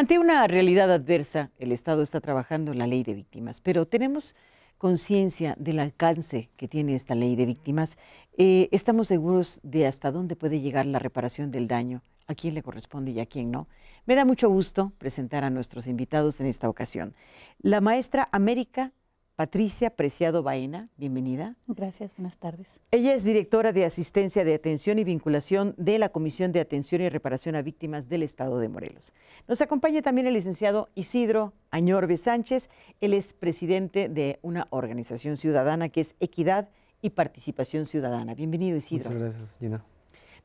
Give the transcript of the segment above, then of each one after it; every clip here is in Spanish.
Ante una realidad adversa, el Estado está trabajando en la ley de víctimas, pero tenemos conciencia del alcance que tiene esta ley de víctimas. Eh, ¿Estamos seguros de hasta dónde puede llegar la reparación del daño? ¿A quién le corresponde y a quién no? Me da mucho gusto presentar a nuestros invitados en esta ocasión. La maestra América Patricia Preciado Baena, bienvenida. Gracias, buenas tardes. Ella es directora de Asistencia de Atención y Vinculación de la Comisión de Atención y Reparación a Víctimas del Estado de Morelos. Nos acompaña también el licenciado Isidro Añorbe Sánchez, él es presidente de una organización ciudadana que es Equidad y Participación Ciudadana. Bienvenido, Isidro. Muchas gracias, Gina.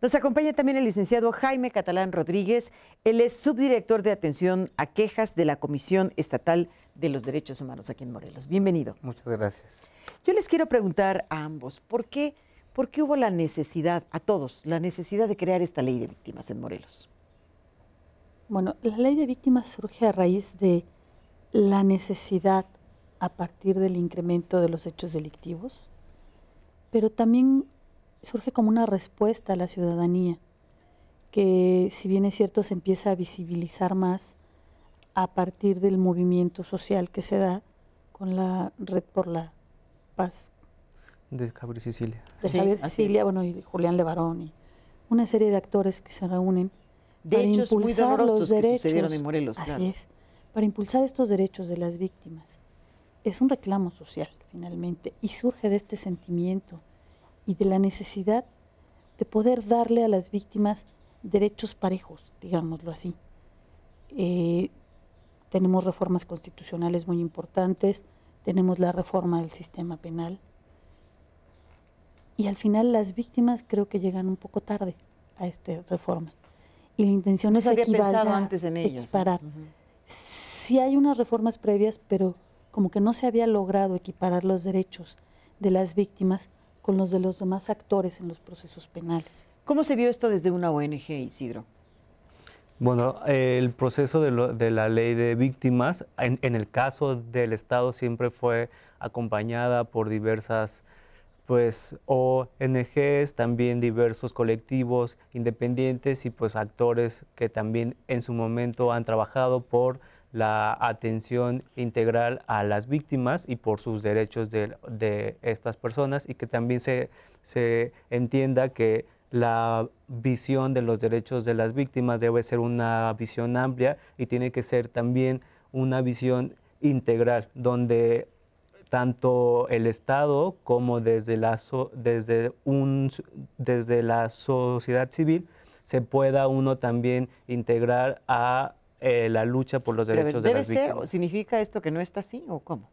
Nos acompaña también el licenciado Jaime Catalán Rodríguez. Él es subdirector de atención a quejas de la Comisión Estatal de los Derechos Humanos aquí en Morelos. Bienvenido. Muchas gracias. Yo les quiero preguntar a ambos, ¿por qué, por qué hubo la necesidad, a todos, la necesidad de crear esta ley de víctimas en Morelos? Bueno, la ley de víctimas surge a raíz de la necesidad a partir del incremento de los hechos delictivos, pero también surge como una respuesta a la ciudadanía, que si bien es cierto se empieza a visibilizar más, a partir del movimiento social que se da con la Red por la Paz. De Javier Sicilia. De Javier Sicilia, bueno, y Julián Levarón, una serie de actores que se reúnen para impulsar los derechos. así es, para impulsar estos derechos de las víctimas. Es un reclamo social, finalmente, y surge de este sentimiento y de la necesidad de poder darle a las víctimas derechos parejos, digámoslo así. Eh, tenemos reformas constitucionales muy importantes, tenemos la reforma del sistema penal. Y al final las víctimas creo que llegan un poco tarde a esta reforma. Y la intención es antes ellos. equiparar. ¿eh? Sí hay unas reformas previas, pero como que no se había logrado equiparar los derechos de las víctimas con los de los demás actores en los procesos penales. ¿Cómo se vio esto desde una ONG, Isidro? Bueno, el proceso de, la ley de víctimas, en, el caso del Estado, siempre fue acompañada por diversas pues ONGs, también diversos colectivos independientes y pues actores que también en su momento han trabajado por la atención integral a las víctimas y por sus derechos de, estas personas y que también se, se entienda que la visión de los derechos de las víctimas debe ser una visión amplia y tiene que ser también una visión integral, donde tanto el Estado como desde la, desde un, desde la sociedad civil se pueda uno también integrar a eh, la lucha por los derechos de las ser, ¿Significa esto que no está así o cómo?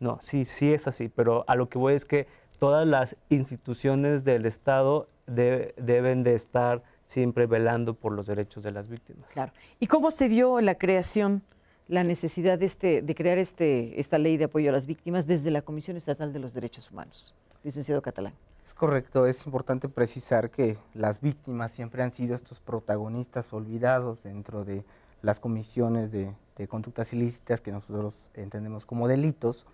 No, sí, sí es así, pero a lo que voy es que todas las instituciones del Estado deben de estar siempre velando por los derechos de las víctimas. Claro. ¿Y cómo se vio la creación, la necesidad este, de, crear este, esta ley de apoyo a las víctimas desde la Comisión Estatal de los Derechos Humanos? Licenciado Catalán. Es correcto, es importante precisar que las víctimas siempre han sido estos protagonistas olvidados dentro de las comisiones de conductas ilícitas que nosotros entendemos como delitos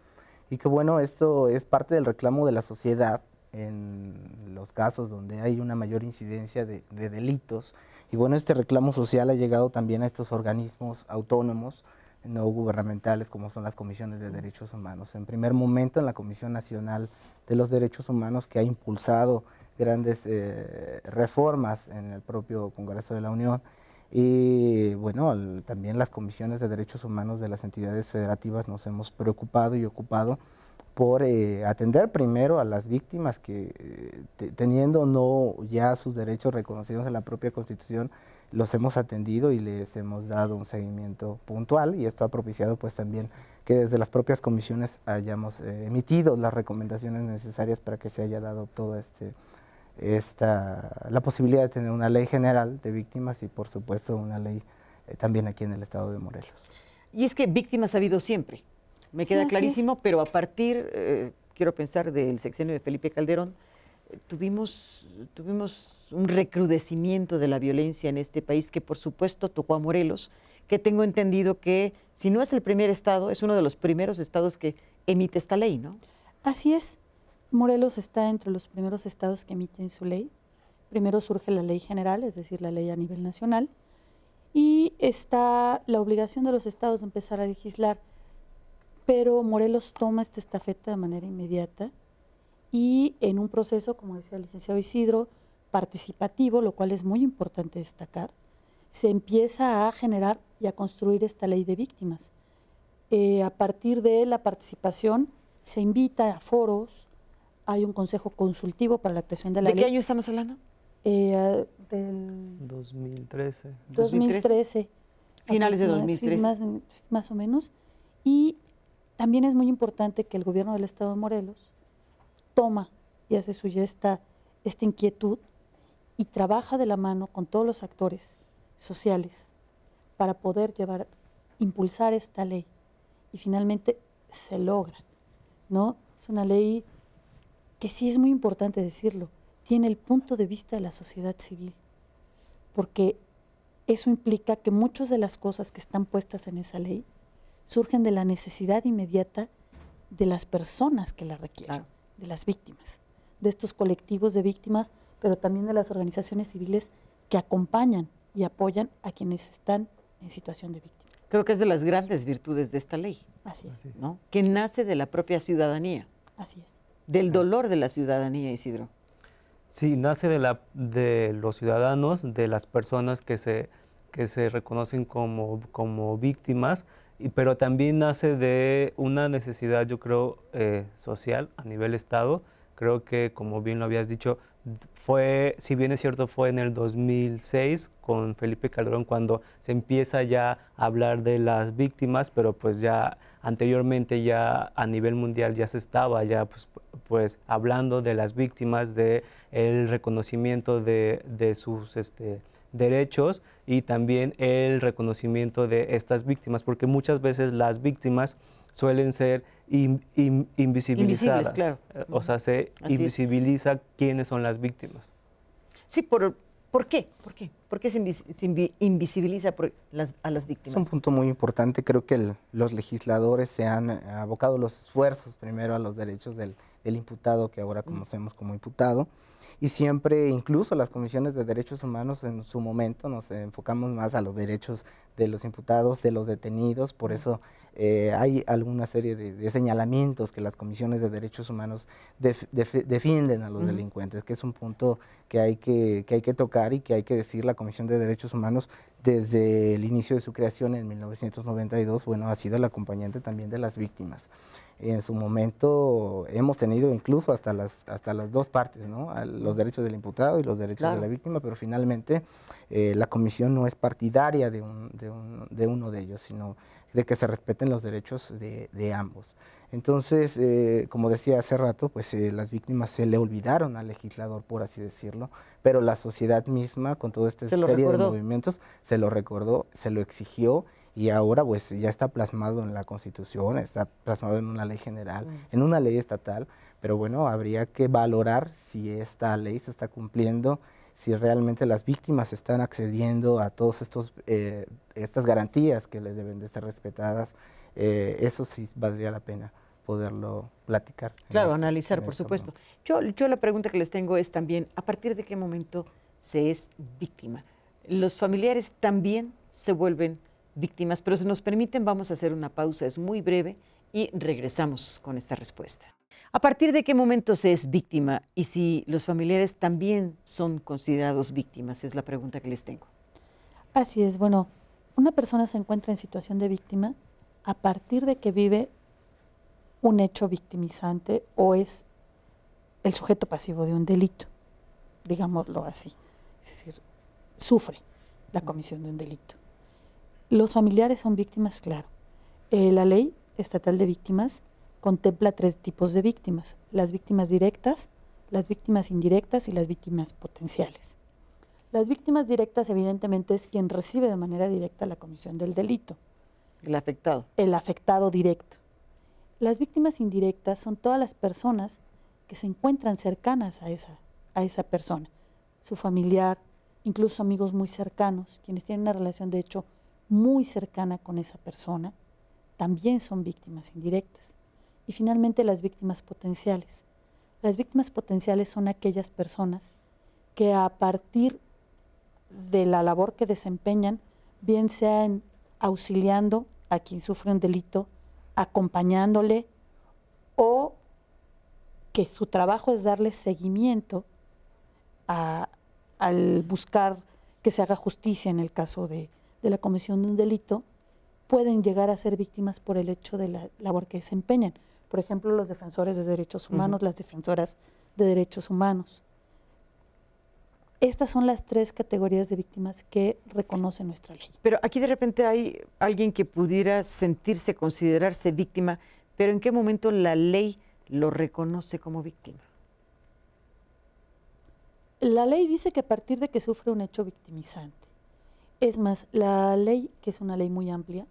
y que bueno, esto es parte del reclamo de la sociedad en los casos donde hay una mayor incidencia de, delitos. Y bueno, este reclamo social ha llegado también a estos organismos autónomos no gubernamentales como son las comisiones de derechos humanos. En primer momento en la Comisión Nacional de los Derechos Humanos que ha impulsado grandes eh, reformas en el propio Congreso de la Unión y bueno, también las comisiones de derechos humanos de las entidades federativas nos hemos preocupado y ocupado por eh, atender primero a las víctimas que eh, teniendo no ya sus derechos reconocidos en la propia Constitución, los hemos atendido y les hemos dado un seguimiento puntual y esto ha propiciado pues también que desde las propias comisiones hayamos eh, emitido las recomendaciones necesarias para que se haya dado todo este esta, la posibilidad de tener una ley general de víctimas y por supuesto una ley eh, también aquí en el estado de Morelos. Y es que víctimas ha habido siempre, me queda clarísimo, pero a partir, eh, quiero pensar, del sexenio de Felipe Calderón, eh, tuvimos, tuvimos un recrudecimiento de la violencia en este país que por supuesto tocó a Morelos, que tengo entendido que si no es el primer estado, es uno de los primeros estados que emite esta ley, ¿no? Así es. Morelos está entre los primeros estados que emiten su ley. Primero surge la ley general, es decir, la ley a nivel nacional, y está la obligación de los estados de empezar a legislar, pero Morelos toma esta estafeta de manera inmediata y en un proceso, como decía el licenciado Isidro, participativo, lo cual es muy importante destacar, se empieza a generar y a construir esta ley de víctimas. Eh, a partir de la participación se invita a foros, hay un consejo consultivo para la creación de la ley. ¿De qué año estamos hablando? Eh, ah, del 2013. 2013. Finales de 2013. Más, más o menos. Y también es muy importante que el gobierno del Estado de Morelos toma y hace suya esta, esta inquietud y trabaja de la mano con todos los actores sociales para poder llevar, impulsar esta ley. Y finalmente se logra, ¿no? Es una ley que sí es muy importante decirlo, tiene el punto de vista de la sociedad civil, porque eso implica que muchas de las cosas que están puestas en esa ley surgen de la necesidad inmediata de las personas que la requieren, de las víctimas, de estos colectivos de víctimas, pero también de las organizaciones civiles que acompañan y apoyan a quienes están en situación de víctima. Creo que es de las grandes virtudes de esta ley. Así es. Que nace de la propia ciudadanía. Así es del dolor de la ciudadanía, Isidro. Sí, nace de, la, de los ciudadanos, de las personas que se, que se reconocen como, como víctimas, y, pero también nace de una necesidad, yo creo, eh, social a nivel Estado. Creo que, como bien lo habías dicho, fue, si bien es cierto, fue en el 2006 con Felipe Calderón cuando se empieza ya a hablar de las víctimas, pero pues ya anteriormente ya a nivel mundial ya se estaba ya pues, pues hablando de las víctimas, de el reconocimiento de, sus este, derechos y también el reconocimiento de estas víctimas, porque muchas veces las víctimas suelen ser invisibilizadas. O sea, se invisibiliza quiénes son las víctimas. Sí, por, ¿Por qué? ¿Por qué? se, invisibiliza a las víctimas? Es un punto muy importante. Creo que los legisladores se han eh, abocado los esfuerzos primero a los derechos del imputado, que ahora conocemos como imputado, y siempre, incluso las comisiones de derechos humanos en su momento, nos enfocamos más a los derechos de los imputados, de los detenidos, por eso eh, hay alguna serie de, señalamientos que las comisiones de derechos humanos defienden a los delincuentes, que es un punto que hay que, hay que tocar y que hay que decir la Comisión de Derechos Humanos desde el inicio de su creación en 1992, bueno, ha sido el acompañante también de las víctimas en su momento hemos tenido incluso hasta las, hasta las dos partes, ¿no? los derechos del imputado y los derechos de la víctima, pero finalmente eh, la comisión no es partidaria de, de, uno de ellos, sino de que se respeten los derechos de, ambos. Entonces, eh, como decía hace rato, pues eh, las víctimas se le olvidaron al legislador, por así decirlo, pero la sociedad misma, con toda esta serie de movimientos, se lo recordó, se lo exigió y ahora pues ya está plasmado en la Constitución, está plasmado en una ley general, mm. en una ley estatal, pero bueno, habría que valorar si esta ley se está cumpliendo, si realmente las víctimas están accediendo a todas eh, estas garantías que les deben de estar respetadas, eh, eso sí valdría la pena poderlo platicar. Claro, este, analizar, por este supuesto. Yo, yo la pregunta que les tengo es también, ¿a partir de qué momento se es víctima? ¿Los familiares también se vuelven víctimas? víctimas, pero si nos permiten vamos a hacer una pausa, es muy breve y regresamos con esta respuesta. ¿A partir de qué momento se es víctima y si los familiares también son considerados víctimas? Es la pregunta que les tengo. Así es, bueno, una persona se encuentra en situación de víctima a partir de que vive un hecho victimizante o es el sujeto pasivo de un delito, digámoslo así. Es decir, sufre la comisión de un delito. Los familiares son víctimas, claro. Eh, la ley estatal de víctimas contempla tres tipos de víctimas, las víctimas directas, las víctimas indirectas y las víctimas potenciales. Las víctimas directas evidentemente es quien recibe de manera directa la comisión del delito. El afectado. El afectado directo. Las víctimas indirectas son todas las personas que se encuentran cercanas a esa, a esa persona, su familiar, incluso amigos muy cercanos, quienes tienen una relación de hecho muy cercana con esa persona, también son víctimas indirectas. Y finalmente las víctimas potenciales. Las víctimas potenciales son aquellas personas que a partir de la labor que desempeñan, bien sea auxiliando a quien sufre un delito, acompañándole o que su trabajo es darle seguimiento al buscar que se haga justicia en el caso de, de la comisión de un delito pueden llegar a ser víctimas por el hecho de la labor que desempeñan. Por ejemplo, los defensores de derechos humanos, las defensoras de derechos humanos. Estas son las tres categorías de víctimas que reconoce nuestra ley. Pero aquí de repente hay alguien que pudiera sentirse, considerarse víctima, pero ¿en qué momento la ley lo reconoce como víctima? La ley dice que a partir de que sufre un hecho victimizante. Es más, la ley, que es una ley muy amplia,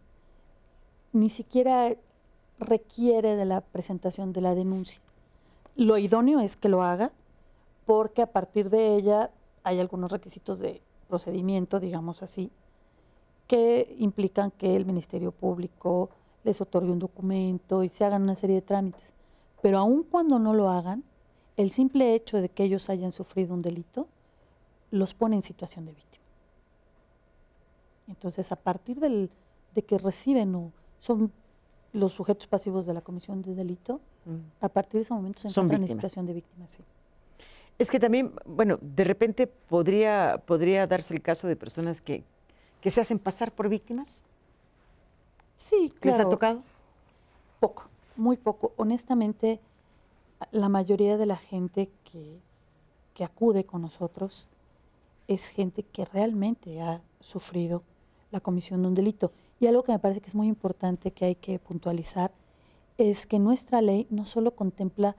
ni siquiera requiere de la presentación de la denuncia. Lo idóneo es que lo haga porque a partir de ella hay algunos requisitos de procedimiento, digamos así, que implican que el Ministerio Público les otorgue un documento y se hagan una serie de trámites. Pero aun cuando no lo hagan, el simple hecho de que ellos hayan sufrido un delito los pone en situación de víctima. Entonces, a partir del, de que reciben o son los sujetos pasivos de la comisión de delito, mm. a partir de ese momento se encuentran en situación de víctima. Sí. Es que también, bueno, de repente podría, podría darse el caso de personas que, se hacen pasar por víctimas. Sí, claro. ¿Les ha tocado? Poco, muy poco. Honestamente, la mayoría de la gente que, que acude con nosotros es gente que realmente ha sufrido la comisión de un delito. Y algo que me parece que es muy importante que hay que puntualizar es que nuestra ley no solo contempla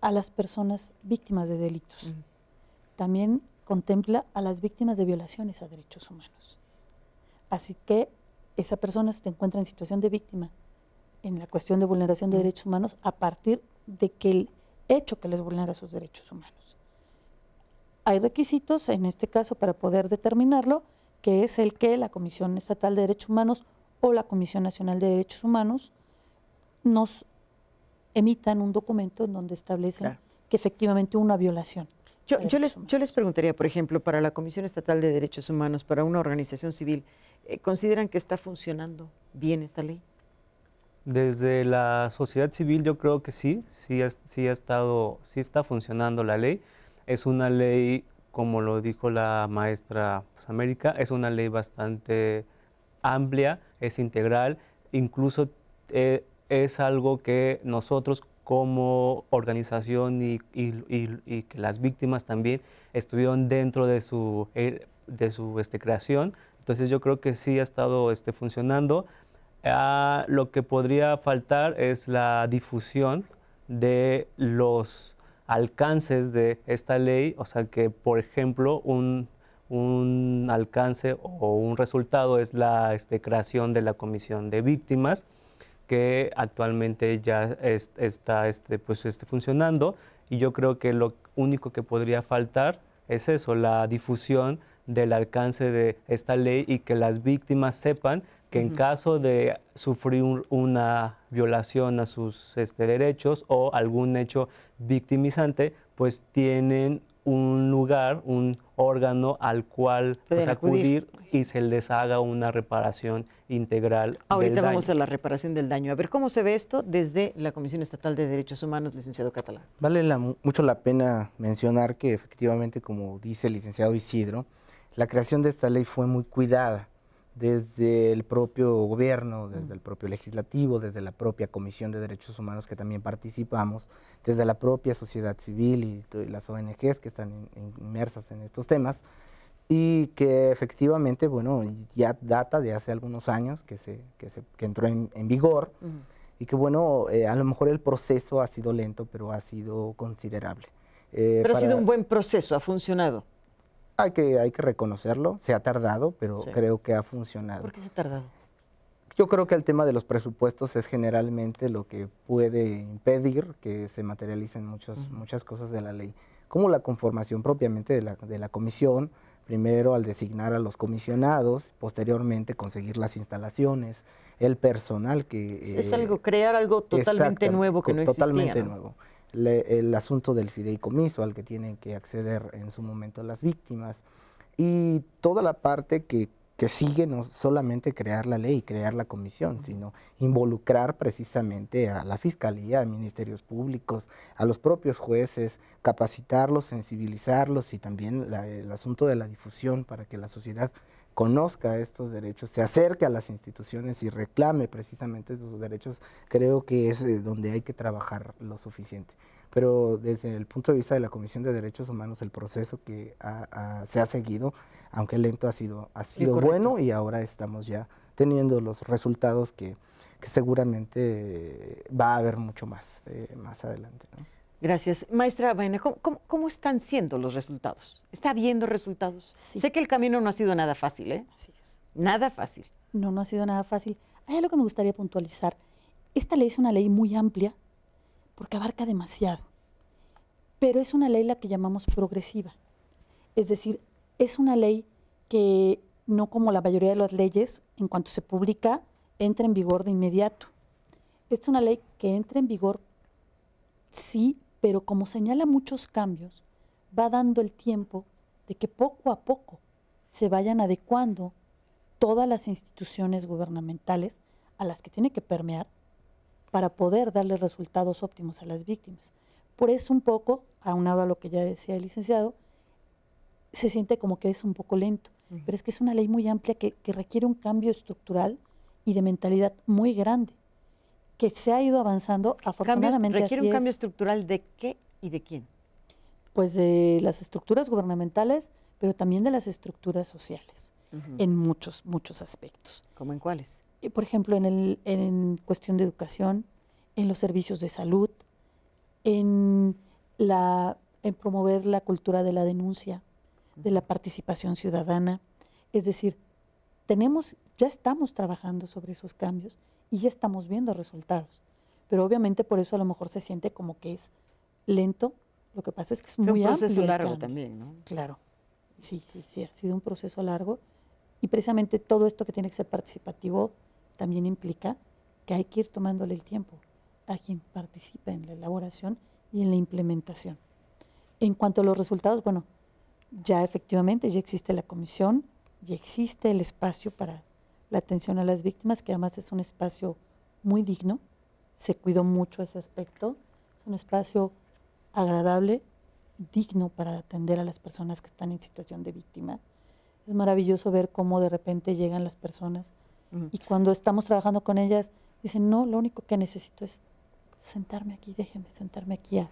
a las personas víctimas de delitos, también contempla a las víctimas de violaciones a derechos humanos. Así que esa persona se encuentra en situación de víctima en la cuestión de vulneración de derechos humanos a partir de que el hecho que les vulnera sus derechos humanos. Hay requisitos en este caso para poder determinarlo, que es el que la Comisión Estatal de Derechos Humanos o la Comisión Nacional de Derechos Humanos nos emitan un documento en donde establecen que efectivamente hubo una violación. Yo, les, yo, les, preguntaría, por ejemplo, para la Comisión Estatal de Derechos Humanos, para una organización civil, eh, ¿consideran que está funcionando bien esta ley? Desde la sociedad civil yo creo que sí, sí, sí, ha estado, sí está funcionando la ley. Es una ley como lo dijo la maestra pues, América, es una ley bastante amplia, es integral, incluso eh, es algo que nosotros como organización y, que las víctimas también estuvieron dentro de su, eh, de su este, creación. Entonces yo creo que sí ha estado este, funcionando. Ah, lo que podría faltar es la difusión de los alcances de esta ley, o sea que, por ejemplo, un, alcance o un resultado es la este, creación de la Comisión de Víctimas, que actualmente ya está este, pues, este, funcionando, y yo creo que lo único que podría faltar es eso, la difusión del alcance de esta ley y que las víctimas sepan que en caso de sufrir una violación a sus este, derechos o algún hecho victimizante, pues tienen un lugar, un órgano al cual pues, acudir y se les haga una reparación integral. Ahorita vamos a la reparación del daño. A ver cómo se ve esto desde la Comisión Estatal de Derechos Humanos, licenciado Catalán. Vale la, mucho la pena mencionar que efectivamente, como dice el licenciado Isidro, la creación de esta ley fue muy cuidada desde el propio gobierno, desde el propio legislativo, desde la propia Comisión de Derechos Humanos que también participamos, desde la propia sociedad civil y, las ONGs que están inmersas en estos temas y que efectivamente, bueno, ya data de hace algunos años que, se, que, se, que entró en, vigor y que, bueno, eh, a lo mejor el proceso ha sido lento, pero ha sido considerable. Eh, pero ha sido un buen proceso, ha funcionado. Hay que, hay que reconocerlo, se ha tardado, pero creo que ha funcionado. ¿Por qué se ha tardado? Yo creo que el tema de los presupuestos es generalmente lo que puede impedir que se materialicen muchas, muchas cosas de la ley, como la conformación propiamente de la, de la comisión, primero al designar a los comisionados, posteriormente conseguir las instalaciones, el personal que... Es eh, algo, crear algo totalmente nuevo que no existía. Totalmente nuevo el asunto del fideicomiso al que tienen que acceder en su momento las víctimas y toda la parte que, sigue no solamente crear la ley, crear la comisión, sino involucrar precisamente a la fiscalía, a ministerios públicos, a los propios jueces, capacitarlos, sensibilizarlos y también el asunto de la difusión para que la sociedad conozca estos derechos, se acerque a las instituciones y reclame precisamente esos derechos, creo que es eh, donde hay que trabajar lo suficiente. Pero desde el punto de vista de la Comisión de Derechos Humanos, el proceso que se ha seguido, aunque lento, ha sido, ha sido bueno y ahora estamos ya teniendo los resultados que, seguramente va a haber mucho más, eh, más adelante. Gracias. Maestra Baena, ¿cómo, están siendo los resultados? ¿Está habiendo resultados? Sí. Sé que el camino no ha sido nada fácil, ¿eh? Así es. Nada fácil. No, no ha sido nada fácil. Hay algo que me gustaría puntualizar. Esta ley es una ley muy amplia porque abarca demasiado, pero es una ley la que llamamos progresiva. Es decir, es una ley que no como la mayoría de las leyes, en cuanto se publica, entra en vigor de inmediato. es una ley que entra en vigor sí pero como señala muchos cambios, va dando el tiempo de que poco a poco se vayan adecuando todas las instituciones gubernamentales a las que tiene que permear para poder darle resultados óptimos a las víctimas. Por eso un poco, aunado a lo que ya decía el licenciado, se siente como que es un poco lento, pero es que es una ley muy amplia que requiere un cambio estructural y de mentalidad muy grande que se ha ido avanzando afortunadamente. ¿Requiere un cambio estructural de qué y de quién? Pues de las estructuras gubernamentales, pero también de las estructuras sociales, en muchos, muchos aspectos. ¿Cómo en cuáles? Eh, por ejemplo, en, cuestión de educación, en los servicios de salud, en, la, en promover la cultura de la denuncia, de la participación ciudadana. Es decir, tenemos ya estamos trabajando sobre esos cambios y ya estamos viendo resultados. Pero obviamente por eso a lo mejor se siente como que es lento. Lo que pasa es que es muy amplio. un proceso largo también, ¿no? Claro. Sí, sí, sí, ha sido un proceso largo. Y precisamente todo esto que tiene que ser participativo también implica que hay que ir tomándole el tiempo a quien participa en la elaboración y en la implementación. En cuanto a los resultados, bueno, ya efectivamente ya existe la comisión, ya existe el espacio para la atención a las víctimas, que además es un espacio muy digno, se cuidó mucho ese aspecto, es un espacio agradable, digno para atender a las personas que están en situación de víctima. Es maravilloso ver cómo de repente llegan las personas y cuando estamos trabajando con ellas dicen, no, lo único que necesito es sentarme aquí, déjeme sentarme aquí a,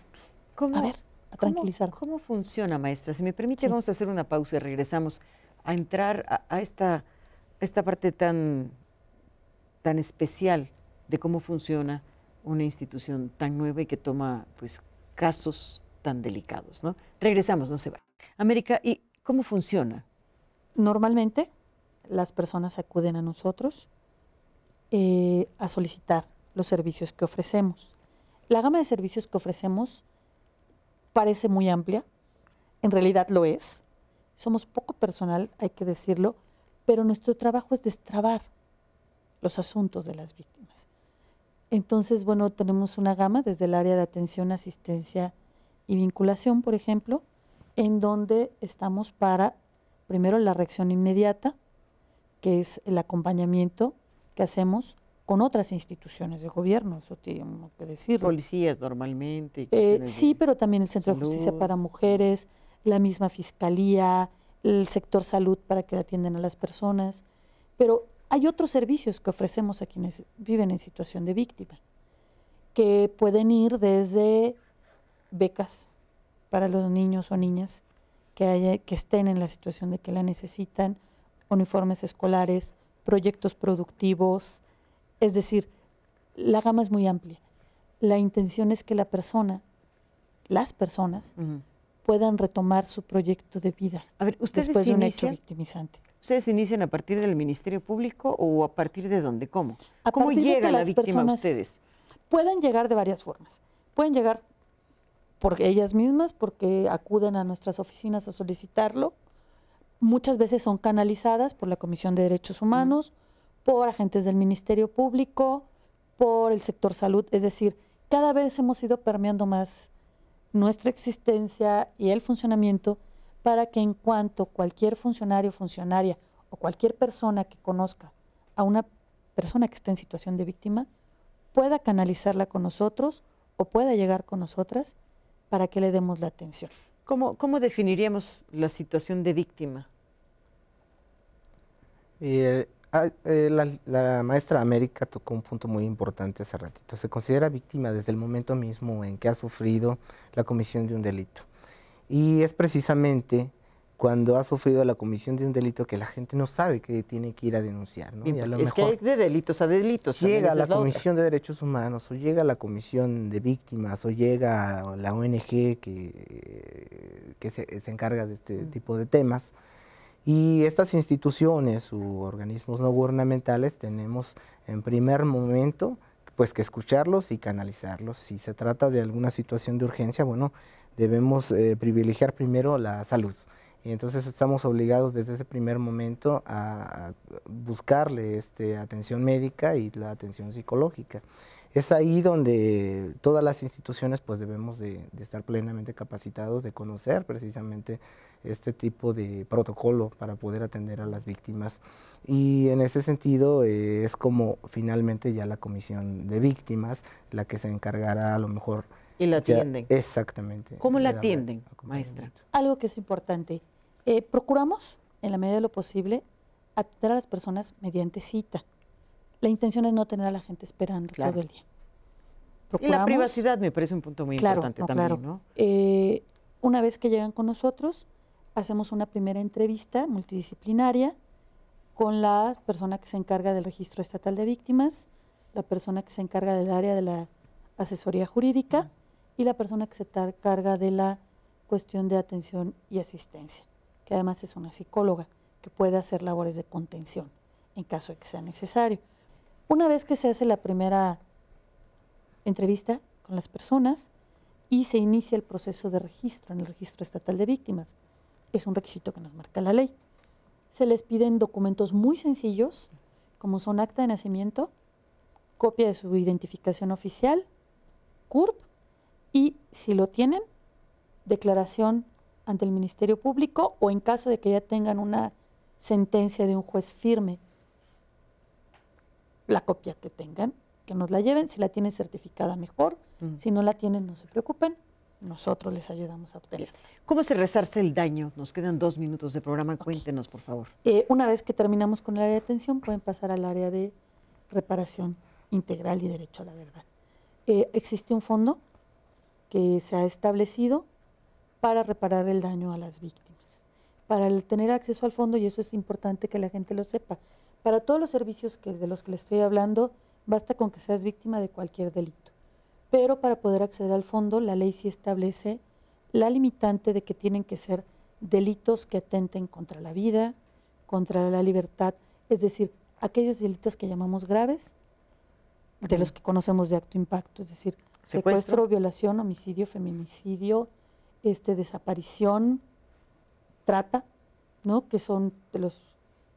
a ver, a tranquilizar. ¿cómo, funciona, maestra? Si me permite, vamos a hacer una pausa y regresamos a entrar a esta esta parte tan, tan especial de cómo funciona una institución tan nueva y que toma pues, casos tan delicados. ¿no? Regresamos, no se va. América, ¿y cómo funciona? Normalmente las personas acuden a nosotros eh, a solicitar los servicios que ofrecemos. La gama de servicios que ofrecemos parece muy amplia, en realidad lo es. Somos poco personal, hay que decirlo, pero nuestro trabajo es destrabar los asuntos de las víctimas. Entonces, bueno, tenemos una gama desde el área de atención, asistencia y vinculación, por ejemplo, en donde estamos para, primero, la reacción inmediata, que es el acompañamiento que hacemos con otras instituciones de gobierno, eso tiene que decirlo. Policías normalmente. Eh, sí, pero también el Centro de Justicia para Mujeres, la misma Fiscalía, el sector salud para que atiendan a las personas, pero hay otros servicios que ofrecemos a quienes viven en situación de víctima, que pueden ir desde becas para los niños o niñas que, que estén en la situación de que la necesitan, uniformes escolares, proyectos productivos, es decir, la gama es muy amplia. La intención es que la persona, las personas, puedan retomar su proyecto de vida a ver, ¿ustedes después de un hecho victimizante. ¿Ustedes inician a partir del Ministerio Público o a partir de dónde? ¿Cómo? A ¿Cómo llega la víctima a ustedes? Pueden llegar de varias formas. Pueden llegar por ellas mismas, porque acuden a nuestras oficinas a solicitarlo. Muchas veces son canalizadas por la Comisión de Derechos Humanos, por agentes del Ministerio Público, por el sector salud. Es decir, cada vez hemos ido permeando más nuestra existencia y el funcionamiento para que en cuanto cualquier funcionario, funcionaria o cualquier persona que conozca a una persona que está en situación de víctima pueda canalizarla con nosotros o pueda llegar con nosotras para que le demos la atención. ¿Cómo, cómo definiríamos la situación de víctima? Eh, eh, la, la, maestra América tocó un punto muy importante hace ratito. Se considera víctima desde el momento mismo en que ha sufrido la comisión de un delito. Y es precisamente cuando ha sufrido la comisión de un delito que la gente no sabe que tiene que ir a denunciar. es que hay de delitos a delitos. Llega la, Comisión de Derechos Humanos o llega a la Comisión de Víctimas o llega a la ONG que, que se, encarga de este mm. tipo de temas. Y estas instituciones u organismos no gubernamentales tenemos en primer momento pues que escucharlos y canalizarlos. Si se trata de alguna situación de urgencia, bueno, debemos eh, privilegiar primero la salud. Y entonces estamos obligados desde ese primer momento a, buscarle este, atención médica y la atención psicológica. Es ahí donde todas las instituciones pues debemos de, de estar plenamente capacitados, de conocer precisamente este tipo de protocolo para poder atender a las víctimas. Y en ese sentido eh, es como finalmente ya la comisión de víctimas la que se encargará a lo mejor. Y la atienden. exactamente. ¿Cómo la atienden, maestra? Algo que es importante. Eh, procuramos, en la medida de lo posible, atender a las personas mediante cita. La intención es no tener a la gente esperando todo el día. y la privacidad me parece un punto muy importante también, claro. Eh, una vez que llegan con nosotros, hacemos una primera entrevista multidisciplinaria con la persona que se encarga del registro estatal de víctimas, la persona que se encarga del área de la asesoría jurídica y la persona que se encarga de la cuestión de atención y asistencia, que además es una psicóloga que puede hacer labores de contención en caso de que sea necesario. Una vez que se hace la primera entrevista con las personas y se inicia el proceso de registro en el registro estatal de víctimas, es un requisito que nos marca la ley. Se les piden documentos muy sencillos, como son acta de nacimiento, copia de su identificación oficial, CURP y, si lo tienen, declaración ante el Ministerio Público o en caso de que ya tengan una sentencia de un juez firme, la copia que tengan, que nos la lleven, si la tienen certificada mejor, mm. si no la tienen no se preocupen, nosotros les ayudamos a obtenerla. ¿Cómo se resarce el daño? Nos quedan dos minutos de programa. Cuéntenos, por favor. Eh, una vez que terminamos con el área de atención, pueden pasar al área de reparación integral y derecho a la verdad. Eh, existe un fondo que se ha establecido para reparar el daño a las víctimas. Para tener acceso al fondo, y eso es importante que la gente lo sepa, para todos los servicios de los que le estoy hablando, basta con que seas víctima de cualquier delito pero para poder acceder al fondo la ley sí establece la limitante de que tienen que ser delitos que atenten contra la vida, contra la libertad, es decir, aquellos delitos que llamamos graves, de los que conocemos de acto impacto, es decir, secuestro, violación, homicidio, feminicidio, este, desaparición, trata, ¿no? que son de los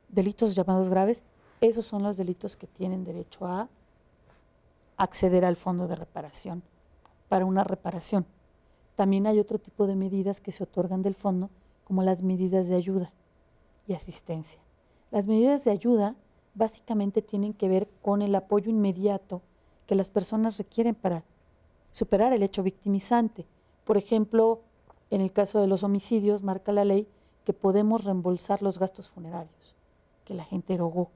delitos llamados graves, esos son los delitos que tienen derecho a acceder al fondo de reparación para una reparación. También hay otro tipo de medidas que se otorgan del fondo, como las medidas de ayuda y asistencia. Las medidas de ayuda básicamente tienen que ver con el apoyo inmediato que las personas requieren para superar el hecho victimizante. Por ejemplo, en el caso de los homicidios, marca la ley que podemos reembolsar los gastos funerarios que la gente erogó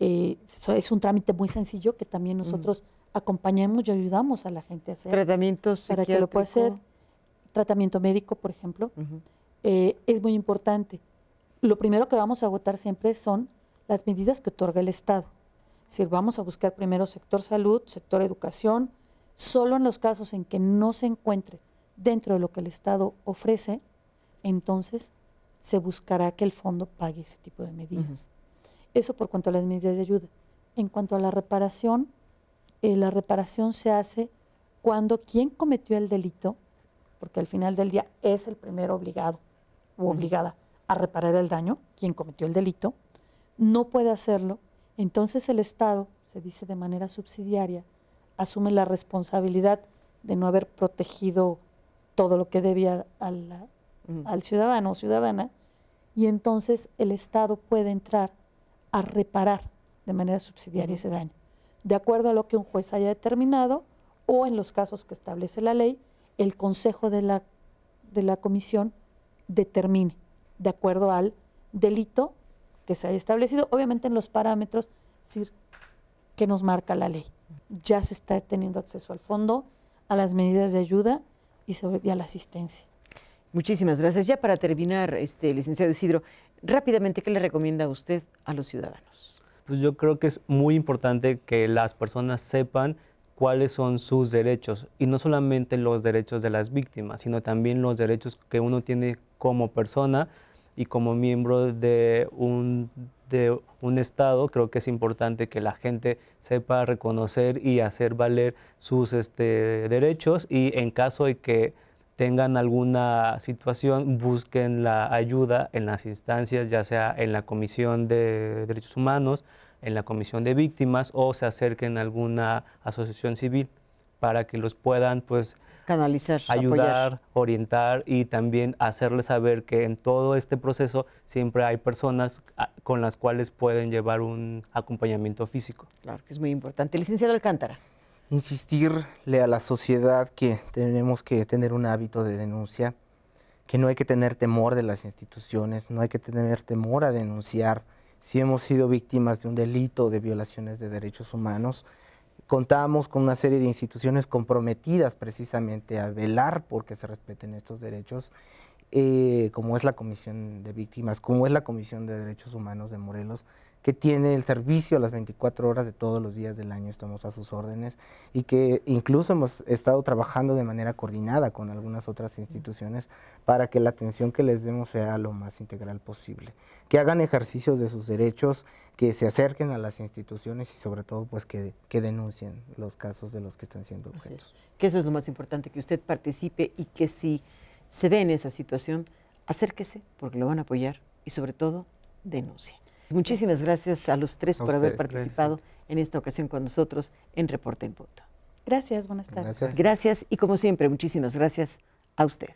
eh, es un trámite muy sencillo que también nosotros acompañamos y ayudamos a la gente a hacer. Tratamientos Para que lo pueda hacer. Tratamiento médico, por ejemplo, eh, es muy importante. Lo primero que vamos a votar siempre son las medidas que otorga el Estado. Si vamos a buscar primero sector salud, sector educación, solo en los casos en que no se encuentre dentro de lo que el Estado ofrece, entonces se buscará que el fondo pague ese tipo de medidas. Eso por cuanto a las medidas de ayuda. En cuanto a la reparación, eh, la reparación se hace cuando quien cometió el delito, porque al final del día es el primero obligado o obligada a reparar el daño, quien cometió el delito, no puede hacerlo, entonces el Estado, se dice de manera subsidiaria, asume la responsabilidad de no haber protegido todo lo que debía al ciudadano o ciudadana, y entonces el Estado puede entrar a reparar de manera subsidiaria ese daño, de acuerdo a lo que un juez haya determinado o en los casos que establece la ley, el consejo de la, de la comisión determine, de acuerdo al delito que se haya establecido, obviamente en los parámetros que nos marca la ley. Ya se está teniendo acceso al fondo, a las medidas de ayuda y, a la asistencia. Muchísimas gracias. Ya para terminar, este, licenciado Isidro, Rápidamente, ¿qué le recomienda usted a los ciudadanos? Pues yo creo que es muy importante que las personas sepan cuáles son sus derechos y no solamente los derechos de las víctimas, sino también los derechos que uno tiene como persona y como miembro de un, de un Estado. Creo que es importante que la gente sepa reconocer y hacer valer sus este, derechos y en caso de que tengan alguna situación, busquen la ayuda en las instancias, ya sea en la Comisión de Derechos Humanos, en la Comisión de Víctimas o se acerquen a alguna asociación civil para que los puedan pues canalizar, ayudar, orientar y también hacerles saber que en todo este proceso siempre hay personas ah, con las cuales pueden llevar un acompañamiento físico. Claro que es muy importante. Licenciado Alcántara insistirle a la sociedad que tenemos que tener un hábito de denuncia, que no hay que tener temor de las instituciones, no hay que tener temor a denunciar. Si hemos sido víctimas de un delito de violaciones de derechos humanos, contamos con una serie de instituciones comprometidas precisamente a velar porque se respeten estos derechos, eh, como es la Comisión de Víctimas, como es la Comisión de Derechos Humanos de Morelos, que tiene el servicio a las 24 horas de todos los días del año, estamos a sus órdenes y que incluso hemos estado trabajando de manera coordinada con algunas otras instituciones para que la atención que les demos sea lo más integral posible, que hagan ejercicios de sus derechos, que se acerquen a las instituciones y sobre todo pues que, denuncien los casos de los que están siendo objetos. Que eso es lo más importante, que usted participe y que si se ve en esa situación, acérquese porque lo van a apoyar y sobre todo denuncie. Muchísimas gracias a los tres por haber participado en esta ocasión con nosotros en Reporte en Punto. Gracias, buenas tardes. gracias y como siempre, muchísimas gracias a usted.